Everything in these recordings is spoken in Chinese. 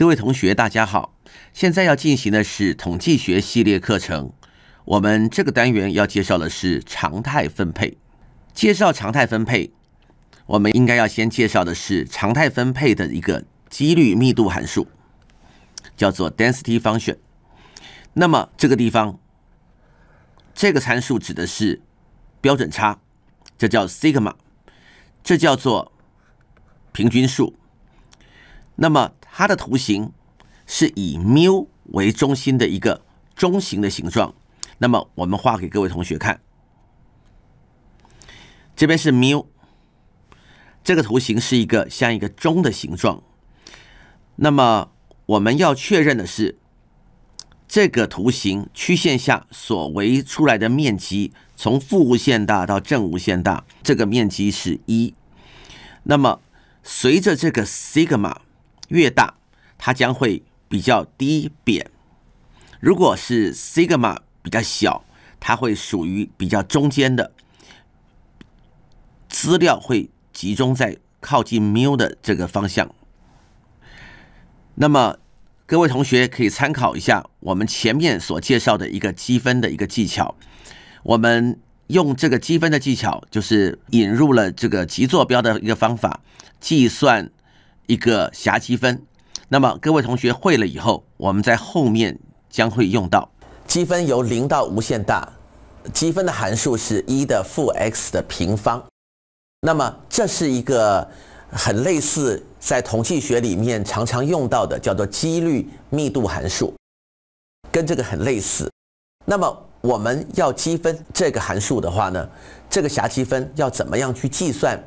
各位同学，大家好！现在要进行的是统计学系列课程。我们这个单元要介绍的是常态分配。介绍常态分配，我们应该要先介绍的是常态分配的一个几率密度函数，叫做 density function。那么这个地方，这个参数指的是标准差，这叫 sigma，这叫做平均数。那么它的图形是以缪为中心的一个中型的形状。那么我们画给各位同学看，这边是缪，这个图形是一个像一个钟的形状。那么我们要确认的是，这个图形曲线下所围出来的面积，从负无限大到正无限大，这个面积是一。那么随着这个西格玛。越大，它将会比较低扁；如果是 sigma 比较小，它会属于比较中间的，资料会集中在靠近 mu 的这个方向。那么，各位同学可以参考一下我们前面所介绍的一个积分的一个技巧。我们用这个积分的技巧，就是引入了这个极坐标的一个方法计算。一个瑕积分，那么各位同学会了以后，我们在后面将会用到积分由零到无限大，积分的函数是一的负 x 的平方，那么这是一个很类似在统计学里面常常用到的叫做几率密度函数，跟这个很类似。那么我们要积分这个函数的话呢，这个瑕积分要怎么样去计算？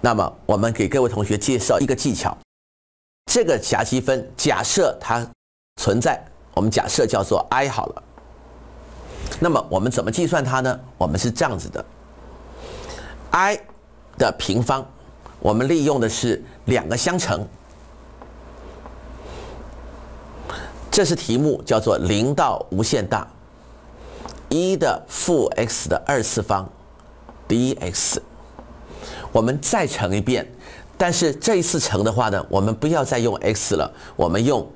那么我们给各位同学介绍一个技巧，这个瑕积分假设它存在，我们假设叫做 i 好了。那么我们怎么计算它呢？我们是这样子的，i 的平方，我们利用的是两个相乘。这是题目叫做零到无限大，一的负 x 的二次方 dx。我们再乘一遍，但是这一次乘的话呢，我们不要再用 x 了，我们用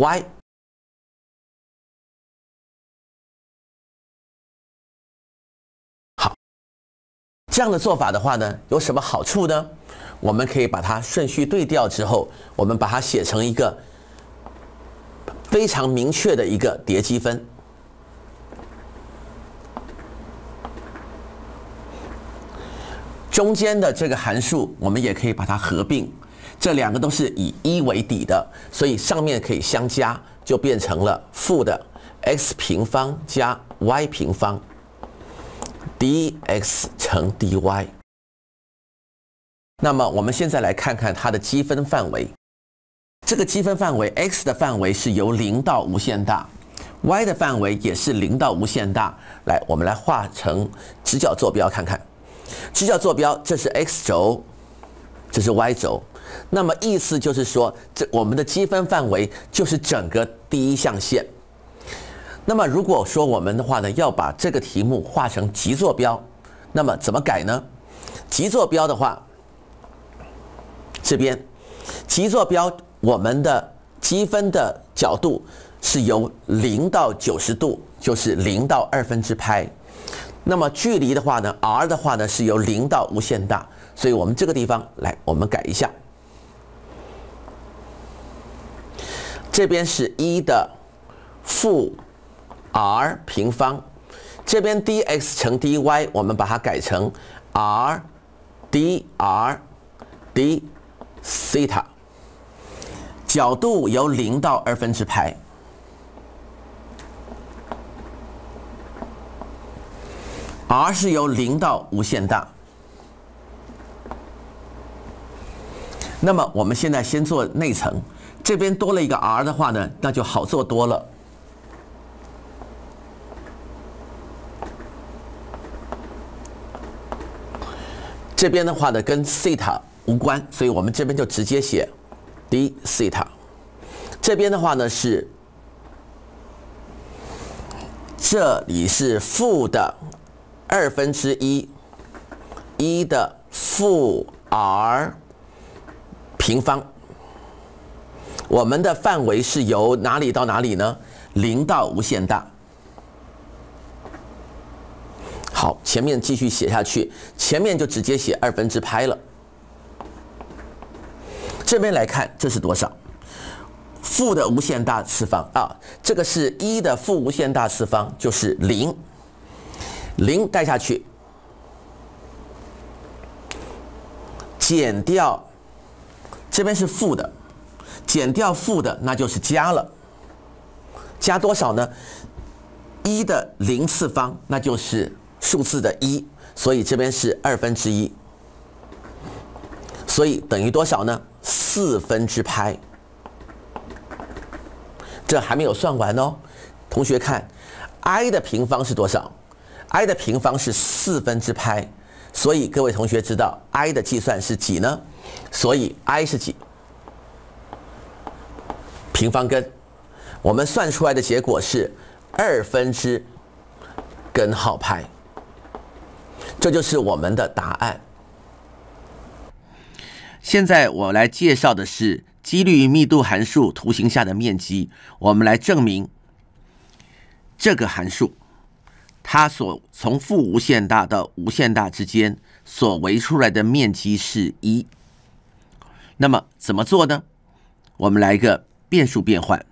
y。好，这样的做法的话呢，有什么好处呢？我们可以把它顺序对调之后，我们把它写成一个非常明确的一个叠积分。中间的这个函数，我们也可以把它合并，这两个都是以一为底的，所以上面可以相加，就变成了负的 x 平方加 y 平方 dx 乘 dy。那么我们现在来看看它的积分范围，这个积分范围 x 的范围是由零到无限大，y 的范围也是零到无限大。来，我们来画成直角坐标看看。直角坐标，这是 x 轴，这是 y 轴。那么意思就是说，这我们的积分范围就是整个第一象限。那么如果说我们的话呢，要把这个题目画成极坐标，那么怎么改呢？极坐标的话，这边，极坐标我们的积分的角度是由零到九十度，就是零到二分之派。那么距离的话呢，r 的话呢是由零到无限大，所以我们这个地方来，我们改一下，这边是一的负 r 平方，这边 dx 乘 dy，我们把它改成 r dr d 西塔，角度由零到二分之派。r 是由零到无限大。那么我们现在先做内层，这边多了一个 r 的话呢，那就好做多了。这边的话呢，跟西塔无关，所以我们这边就直接写 d 西塔。这边的话呢是，这里是负的。二分之一，一的负 r 平方，我们的范围是由哪里到哪里呢？零到无限大。好，前面继续写下去，前面就直接写二分之派了。这边来看，这是多少？负的无限大次方啊，这个是一的负无限大次方，就是零。零带下去，减掉，这边是负的，减掉负的那就是加了，加多少呢？一的零次方，那就是数字的一，所以这边是二分之一，所以等于多少呢？四分之派，这还没有算完哦。同学看，i 的平方是多少？i 的平方是四分之派，所以各位同学知道 i 的计算是几呢？所以 i 是几？平方根，我们算出来的结果是二分之根号派，这就是我们的答案。现在我来介绍的是几率密度函数图形下的面积，我们来证明这个函数。它所从负无限大到无限大之间所围出来的面积是一，那么怎么做呢？我们来一个变数变换，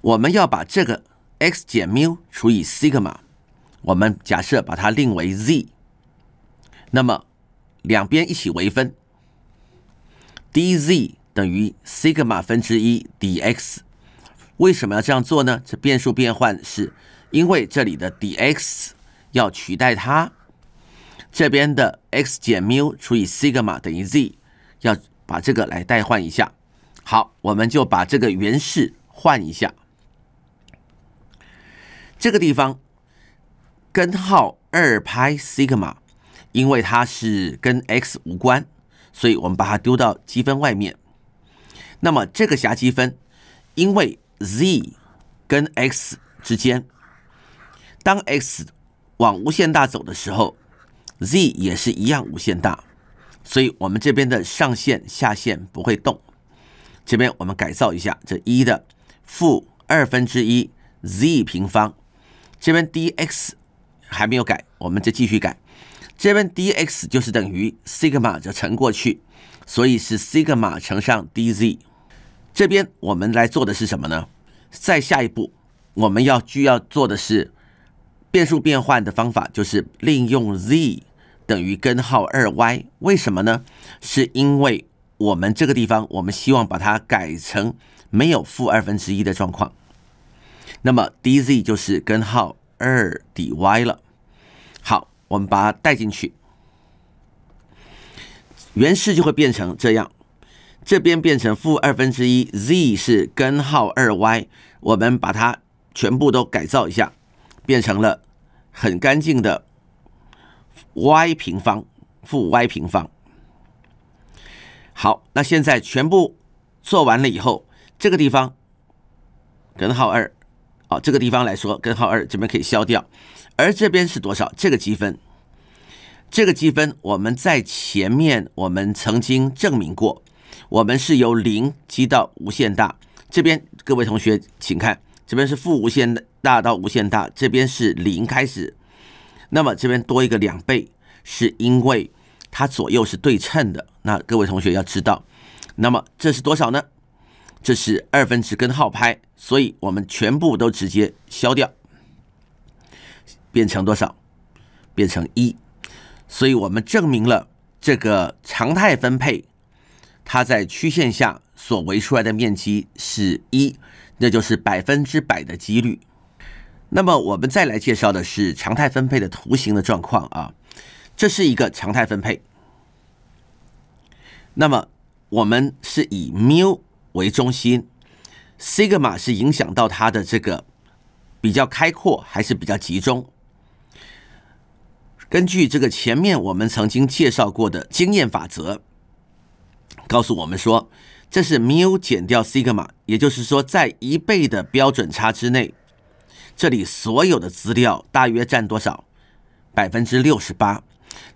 我们要把这个 x 减缪除以西格玛，我们假设把它令为 z，那么两边一起微分，dz 等于西格玛分之一 dx，为什么要这样做呢？这变数变换是。因为这里的 dx 要取代它，这边的 x 减缪除以西格玛等于 z，要把这个来代换一下。好，我们就把这个原式换一下。这个地方根号二派西格玛，因为它是跟 x 无关，所以我们把它丢到积分外面。那么这个瑕积分，因为 z 跟 x 之间。当 x 往无限大走的时候，z 也是一样无限大，所以我们这边的上限下限不会动。这边我们改造一下这一的负二分之一 z 平方，这边 dx 还没有改，我们再继续改。这边 dx 就是等于西格玛就乘过去，所以是西格玛乘上 dz。这边我们来做的是什么呢？再下一步我们要需要做的是。变数变换的方法就是利用 z 等于根号二 y，为什么呢？是因为我们这个地方我们希望把它改成没有负二分之一的状况，那么 d z 就是根号二底 y 了。好，我们把它带进去，原式就会变成这样，这边变成负二分之一 z 是根号二 y，我们把它全部都改造一下。变成了很干净的 y 平方负 y 平方。好，那现在全部做完了以后，这个地方根号二哦，这个地方来说根号二这边可以消掉，而这边是多少？这个积分，这个积分我们在前面我们曾经证明过，我们是由零积到无限大。这边各位同学请看，这边是负无限的。大到无限大，这边是零开始，那么这边多一个两倍，是因为它左右是对称的。那各位同学要知道，那么这是多少呢？这是二分之根号派，所以我们全部都直接消掉，变成多少？变成一。所以我们证明了这个常态分配，它在曲线下所围出来的面积是一，那就是百分之百的几率。那么我们再来介绍的是常态分配的图形的状况啊，这是一个常态分配。那么我们是以 mu 为中心，i g m a 是影响到它的这个比较开阔还是比较集中？根据这个前面我们曾经介绍过的经验法则，告诉我们说，这是 mu 减掉 sigma，也就是说在一倍的标准差之内。这里所有的资料大约占多少？百分之六十八。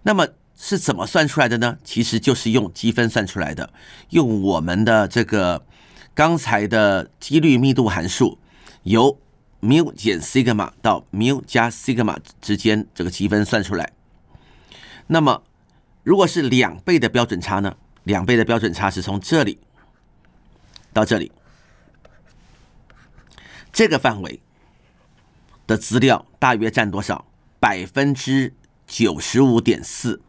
那么是怎么算出来的呢？其实就是用积分算出来的，用我们的这个刚才的几率密度函数，由 mu 减西格玛到 mu 加西格玛之间这个积分算出来。那么如果是两倍的标准差呢？两倍的标准差是从这里到这里这个范围。的资料大约占多少？百分之九十五点四。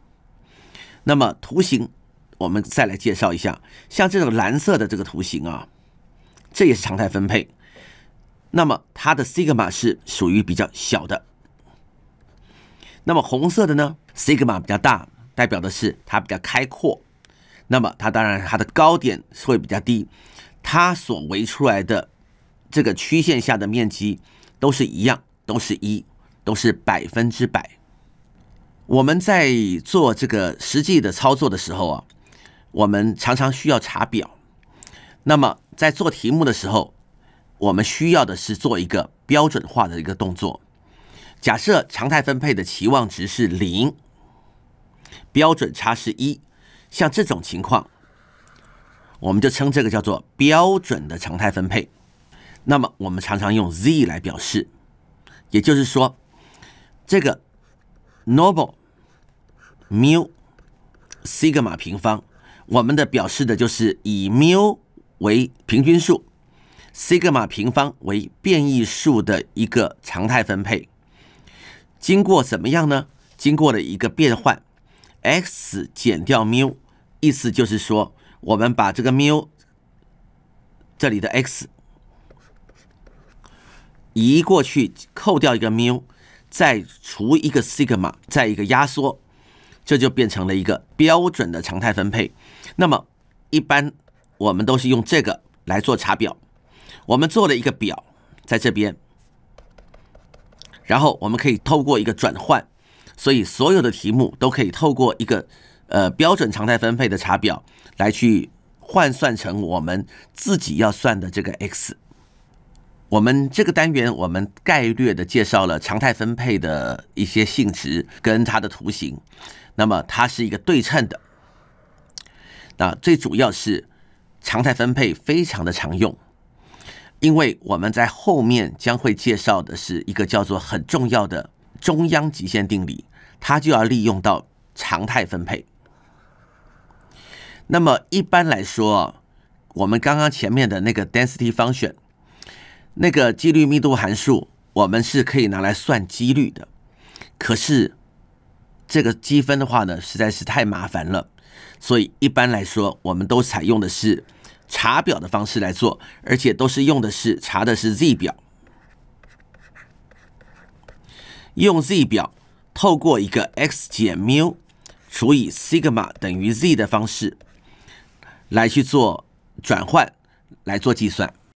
那么图形，我们再来介绍一下，像这种蓝色的这个图形啊，这也是常态分配。那么它的 sigma 是属于比较小的。那么红色的呢，i g m a 比较大，代表的是它比较开阔。那么它当然它的高点会比较低，它所围出来的这个曲线下的面积都是一样。都是一，都是百分之百。我们在做这个实际的操作的时候啊，我们常常需要查表。那么在做题目的时候，我们需要的是做一个标准化的一个动作。假设常态分配的期望值是零，标准差是一，像这种情况，我们就称这个叫做标准的常态分配。那么我们常常用 Z 来表示。也就是说，这个 n o b l e mu sigma 平方，我们的表示的就是以 mu 为平均数，sigma 平方为变异数的一个常态分配。经过怎么样呢？经过了一个变换，x 减掉 mu，意思就是说，我们把这个 mu 这里的 x。移过去，扣掉一个缪，再除一个西格玛，再一个压缩，这就变成了一个标准的常态分配。那么，一般我们都是用这个来做查表。我们做了一个表在这边，然后我们可以透过一个转换，所以所有的题目都可以透过一个呃标准常态分配的查表来去换算成我们自己要算的这个 x。我们这个单元，我们概略的介绍了常态分配的一些性质跟它的图形。那么它是一个对称的。那最主要是，常态分配非常的常用，因为我们在后面将会介绍的是一个叫做很重要的中央极限定理，它就要利用到常态分配。那么一般来说，我们刚刚前面的那个 density function。那个几率密度函数，我们是可以拿来算几率的，可是这个积分的话呢，实在是太麻烦了，所以一般来说，我们都采用的是查表的方式来做，而且都是用的是查的是 Z 表，用 Z 表，透过一个 X 减缪除以西格玛等于 Z 的方式，来去做转换，来做计算。